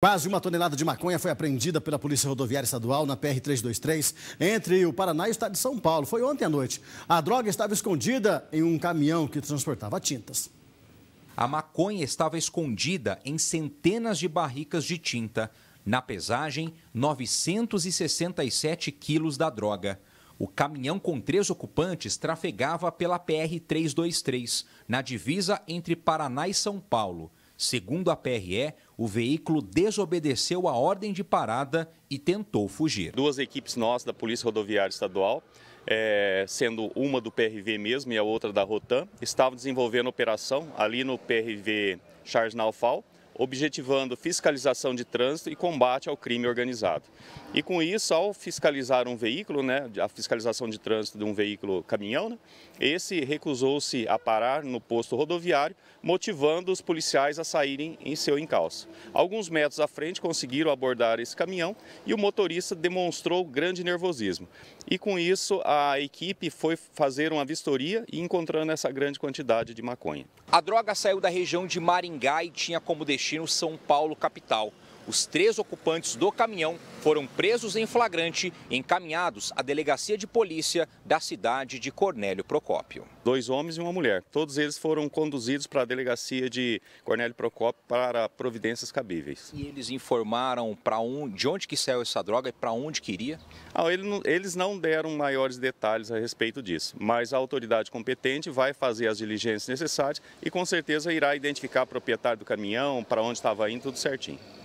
Quase uma tonelada de maconha foi apreendida pela Polícia Rodoviária Estadual na PR-323, entre o Paraná e o estado de São Paulo. Foi ontem à noite. A droga estava escondida em um caminhão que transportava tintas. A maconha estava escondida em centenas de barricas de tinta. Na pesagem, 967 quilos da droga. O caminhão com três ocupantes trafegava pela PR-323, na divisa entre Paraná e São Paulo. Segundo a PRE, o veículo desobedeceu a ordem de parada e tentou fugir. Duas equipes nossas da Polícia Rodoviária Estadual, é, sendo uma do PRV mesmo e a outra da Rotan, estavam desenvolvendo operação ali no PRV Charles Naufal objetivando fiscalização de trânsito e combate ao crime organizado. E com isso, ao fiscalizar um veículo, né, a fiscalização de trânsito de um veículo caminhão, né, esse recusou-se a parar no posto rodoviário, motivando os policiais a saírem em seu encalço. Alguns metros à frente conseguiram abordar esse caminhão e o motorista demonstrou grande nervosismo. E com isso, a equipe foi fazer uma vistoria e encontrando essa grande quantidade de maconha. A droga saiu da região de Maringá e tinha como destino destino São Paulo, capital. Os três ocupantes do caminhão foram presos em flagrante e encaminhados à delegacia de polícia da cidade de Cornélio Procópio. Dois homens e uma mulher. Todos eles foram conduzidos para a delegacia de Cornélio Procópio para providências cabíveis. E eles informaram para um de onde que saiu essa droga e para onde queria? Ah, eles não deram maiores detalhes a respeito disso, mas a autoridade competente vai fazer as diligências necessárias e com certeza irá identificar o proprietário do caminhão, para onde estava indo, tudo certinho.